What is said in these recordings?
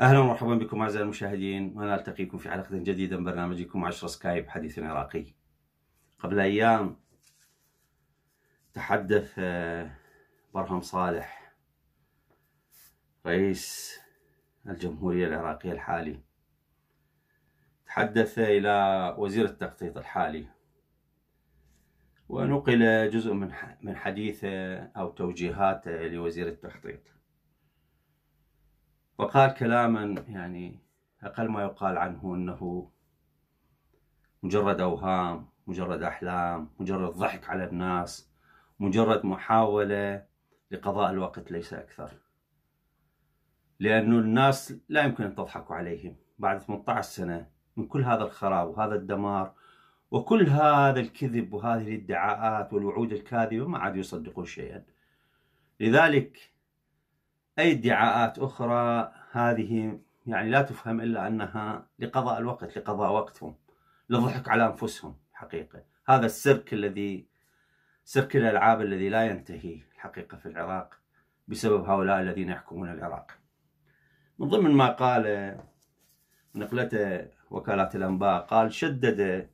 اهلا ومرحبا بكم اعزائي المشاهدين ونلتقيكم في حلقه جديده من برنامجكم 10 سكايب حديث عراقي. قبل ايام تحدث آه، برهم صالح رئيس الجمهورية العراقية الحالي تحدث إلى وزير التخطيط الحالي ونقل جزء من من حديثه أو توجيهاته لوزير التخطيط وقال كلاما يعني أقل ما يقال عنه أنه مجرد أوهام مجرد أحلام مجرد ضحك على الناس مجرد محاولة لقضاء الوقت ليس أكثر لأنه الناس لا يمكن أن تضحكوا عليهم بعد 18 سنة من كل هذا الخراب وهذا الدمار وكل هذا الكذب وهذه الادعاءات والوعود الكاذبة ما عاد يصدقون شيئا لذلك أي ادعاءات أخرى هذه يعني لا تفهم إلا أنها لقضاء الوقت لقضاء وقتهم للضحك على أنفسهم حقيقة هذا السيرك الذي سيرك الألعاب الذي لا ينتهي الحقيقة في العراق بسبب هؤلاء الذين يحكمون العراق من ضمن ما قاله نقلته وكالات الأنباء قال شدد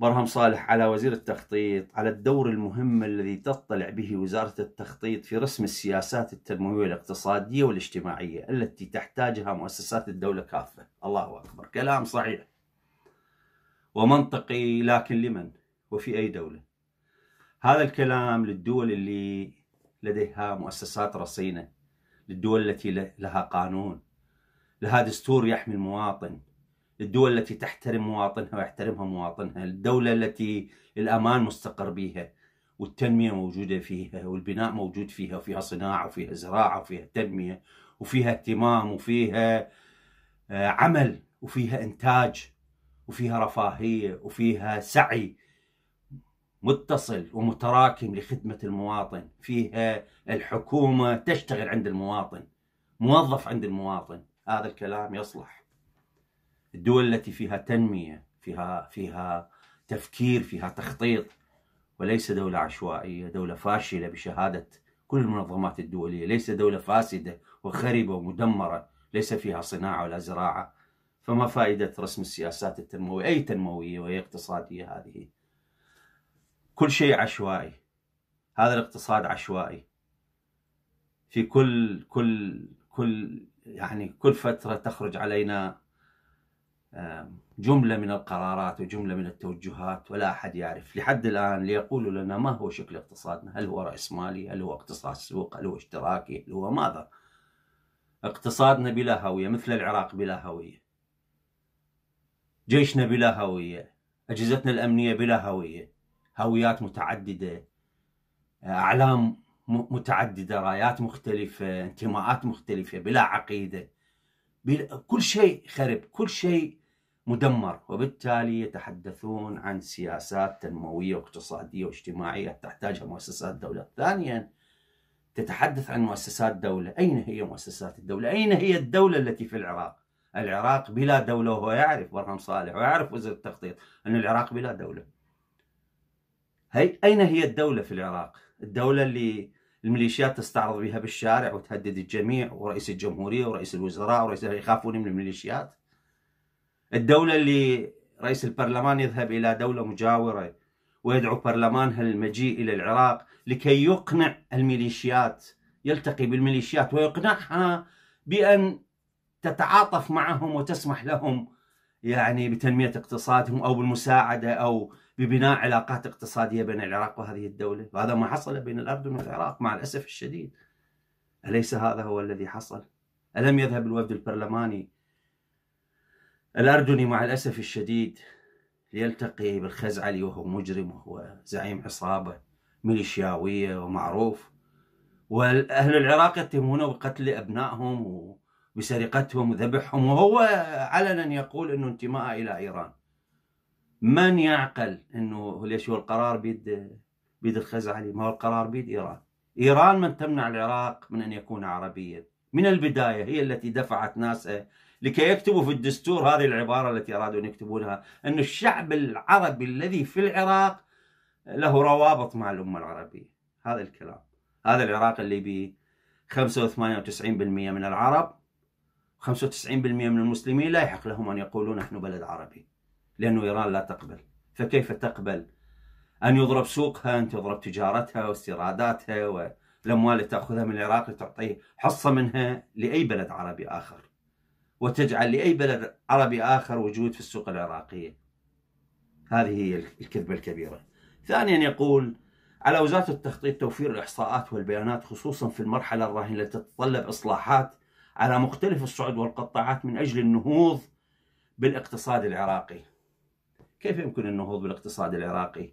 برهم صالح على وزير التخطيط على الدور المهم الذي تطلع به وزارة التخطيط في رسم السياسات التنموية الاقتصادية والاجتماعية التي تحتاجها مؤسسات الدولة كافة الله أكبر كلام صحيح ومنطقي لكن لمن وفي أي دولة هذا الكلام للدول اللي لديها مؤسسات رصينة للدول التي لها قانون لها دستور يحمي المواطن للدول التي تحترم مواطنها ويحترمها مواطنها الدولة التي الأمان مستقر بها والتنمية موجودة فيها والبناء موجود فيها وفيها صناعة وفيها زراعة وفيها تنمية وفيها اهتمام وفيها آه، عمل وفيها إنتاج وفيها رفاهية وفيها سعي متصل ومتراكم لخدمة المواطن فيها الحكومة تشتغل عند المواطن موظف عند المواطن هذا الكلام يصلح الدول التي فيها تنمية فيها فيها تفكير فيها تخطيط وليس دولة عشوائية دولة فاشلة بشهادة كل المنظمات الدولية ليس دولة فاسدة وخربة ومدمرة ليس فيها صناعة ولا زراعة فما فائدة رسم السياسات التنموية أي تنموية وهي اقتصادية هذه كل شيء عشوائي هذا الاقتصاد عشوائي في كل كل كل يعني كل فترة تخرج علينا جملة من القرارات وجملة من التوجهات ولا أحد يعرف لحد الآن ليقولوا لنا ما هو شكل اقتصادنا هل هو رأسمالي هل هو اقتصاد سوق هل هو اشتراكي هل هو ماذا اقتصادنا بلا هوية مثل العراق بلا هوية جيشنا بلا هوية أجهزتنا الأمنية بلا هوية هويات متعدده آه، اعلام متعدده رايات مختلفه انتماءات مختلفه بلا عقيده بلا كل شيء خرب كل شيء مدمر وبالتالي يتحدثون عن سياسات تنمويه واقتصاديه واجتماعيه تحتاجها مؤسسات دوله ثانيا تتحدث عن مؤسسات دولة أين هي مؤسسات الدولة أين هي الدولة التي في العراق العراق بلا دولة وهو يعرف برهم صالح ويعرف وزير التخطيط أن العراق بلا دولة هي أين هي الدولة في العراق الدولة اللي الميليشيات تستعرض بها بالشارع وتهدد الجميع ورئيس الجمهورية ورئيس الوزراء ورئيس يخافون من الميليشيات الدولة اللي رئيس البرلمان يذهب إلى دولة مجاورة ويدعو برلمانها المجيء إلى العراق لكي يقنع الميليشيات يلتقي بالميليشيات ويقنعها بأن تتعاطف معهم وتسمح لهم يعني بتنميه اقتصادهم او بالمساعده او ببناء علاقات اقتصاديه بين العراق وهذه الدوله، وهذا ما حصل بين الاردن والعراق مع الاسف الشديد. اليس هذا هو الذي حصل؟ الم يذهب الوفد البرلماني الاردني مع الاسف الشديد ليلتقي بالخزعلي وهو مجرم وهو زعيم عصابه ميليشياويه ومعروف واهل العراق يتهمونه بقتل ابنائهم و... وسرقتهم وذبحهم وهو علنا يقول انه انتماء الى ايران من يعقل انه ليش هو القرار بيد بيد الخزعلي ما هو القرار بيد ايران ايران من تمنع العراق من ان يكون عربيا من البدايه هي التي دفعت ناسا لكي يكتبوا في الدستور هذه العباره التي ارادوا ان يكتبونها ان الشعب العربي الذي في العراق له روابط مع الامه العربيه هذا الكلام هذا العراق اللي به 95% من العرب 95% من المسلمين لا يحق لهم أن يقولوا نحن بلد عربي لأنه إيران لا تقبل فكيف تقبل أن يضرب سوقها أن تضرب تجارتها واستيراداتها والأموال اللي تأخذها من العراق لتعطيه حصة منها لأي بلد عربي آخر وتجعل لأي بلد عربي آخر وجود في السوق العراقية هذه هي الكذبة الكبيرة ثانيا يقول على وزارة التخطيط توفير الإحصاءات والبيانات خصوصا في المرحلة الراهنة التي تتطلب إصلاحات على مختلف الصعد والقطاعات من أجل النهوض بالاقتصاد العراقي كيف يمكن النهوض بالاقتصاد العراقي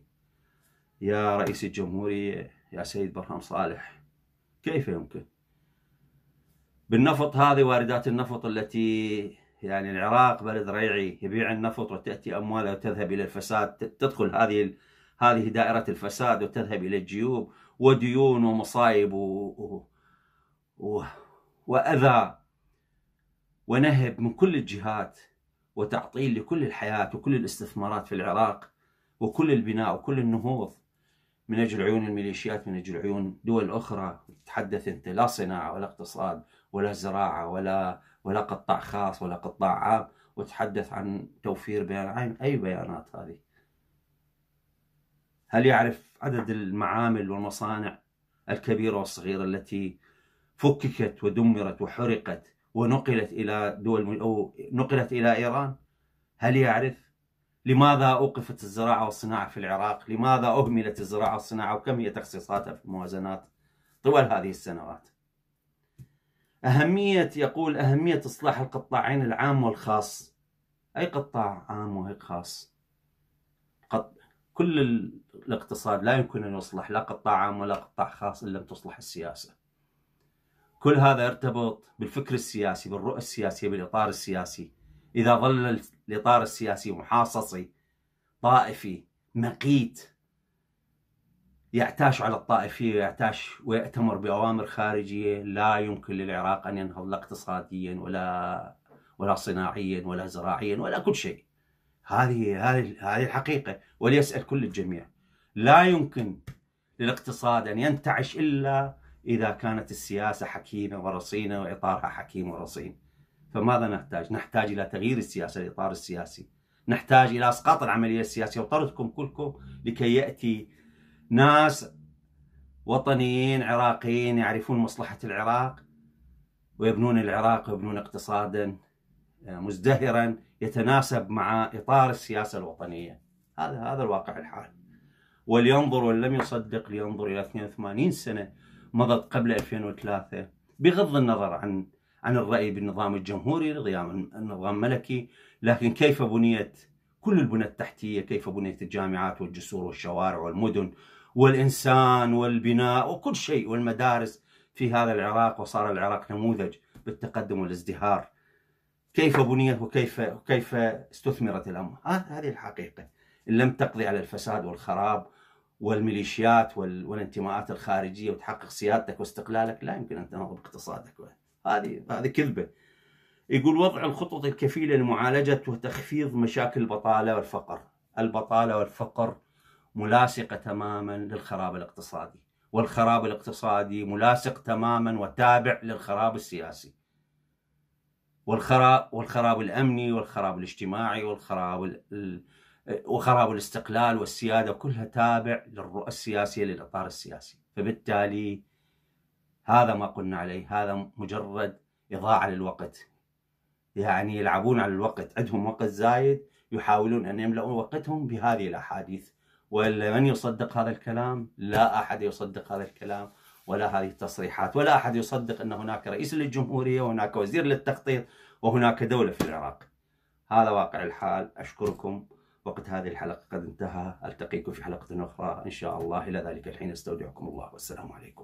يا رئيس الجمهورية يا سيد برهام صالح كيف يمكن بالنفط هذه واردات النفط التي يعني العراق بلد ريعي يبيع النفط وتأتي أمواله وتذهب إلى الفساد تدخل هذه هذه دائرة الفساد وتذهب إلى الجيوب وديون ومصايب و... و... و... وأذى ونهب من كل الجهات وتعطيل لكل الحياة وكل الاستثمارات في العراق وكل البناء وكل النهوض من أجل عيون الميليشيات من أجل عيون دول أخرى تتحدث أنت لا صناعة ولا اقتصاد ولا زراعة ولا ولا قطاع خاص ولا قطاع عام وتحدث عن توفير بيان عين أي بيانات هذه هل يعرف عدد المعامل والمصانع الكبيرة والصغيرة التي فككت ودمرت وحرقت ونقلت إلى دول أو نقلت إلى إيران هل يعرف لماذا أوقفت الزراعة والصناعة في العراق لماذا أهملت الزراعة والصناعة وكم هي تخصيصاتها في الموازنات طوال هذه السنوات أهمية يقول أهمية إصلاح القطاعين العام والخاص أي قطاع عام وهي خاص قط... كل الاقتصاد لا يمكن أن يصلح لا قطاع عام ولا قطاع خاص إن لم تصلح السياسة كل هذا يرتبط بالفكر السياسي بالرؤى السياسية بالإطار السياسي إذا ظل الإطار السياسي محاصصي طائفي مقيت يعتاش على الطائفية ويعتاش ويأتمر بأوامر خارجية لا يمكن للعراق أن ينهض لا اقتصاديا ولا ولا صناعيا ولا زراعيا ولا كل شيء هذه هذه هذه الحقيقة وليسأل كل الجميع لا يمكن للاقتصاد أن ينتعش إلا إذا كانت السياسة حكيمة ورصينة وإطارها حكيم ورصين فماذا نحتاج؟ نحتاج إلى تغيير السياسة الإطار السياسي نحتاج إلى إسقاط العملية السياسية وطردكم كلكم لكي يأتي ناس وطنيين عراقيين يعرفون مصلحة العراق ويبنون العراق ويبنون اقتصادا آه، مزدهرا يتناسب مع إطار السياسة الوطنية هذا هذا الواقع الحالي ولينظر ولم يصدق لينظر إلى 82 سنة مضت قبل 2003 بغض النظر عن عن الرأي بالنظام الجمهوري نظام الملكي لكن كيف بنيت كل البنى التحتية كيف بنيت الجامعات والجسور والشوارع والمدن والإنسان والبناء وكل شيء والمدارس في هذا العراق وصار العراق نموذج بالتقدم والازدهار كيف بنيت وكيف كيف استثمرت الأموال هذه الحقيقة إن لم تقضي على الفساد والخراب والميليشيات والانتماءات الخارجيه وتحقق سيادتك واستقلالك لا يمكن ان تنهض باقتصادك هذه هذه كذبه يقول وضع الخطط الكفيله لمعالجه وتخفيض مشاكل البطاله والفقر البطاله والفقر ملاصقه تماما للخراب الاقتصادي والخراب الاقتصادي ملاصق تماما وتابع للخراب السياسي والخراب والخراب الامني والخراب الاجتماعي والخراب وخراب الاستقلال والسياده كلها تابع للرؤى السياسيه للاطار السياسي، فبالتالي هذا ما قلنا عليه هذا مجرد اضاعه للوقت. يعني يلعبون على الوقت، عندهم وقت زايد يحاولون ان يملؤون وقتهم بهذه الاحاديث، ولا من يصدق هذا الكلام؟ لا احد يصدق هذا الكلام ولا هذه التصريحات، ولا احد يصدق ان هناك رئيس للجمهوريه وهناك وزير للتخطيط وهناك دوله في العراق. هذا واقع الحال، اشكركم وقت هذه الحلقة قد انتهى ألتقيكم في حلقة أخرى إن شاء الله إلى ذلك الحين استودعكم الله والسلام عليكم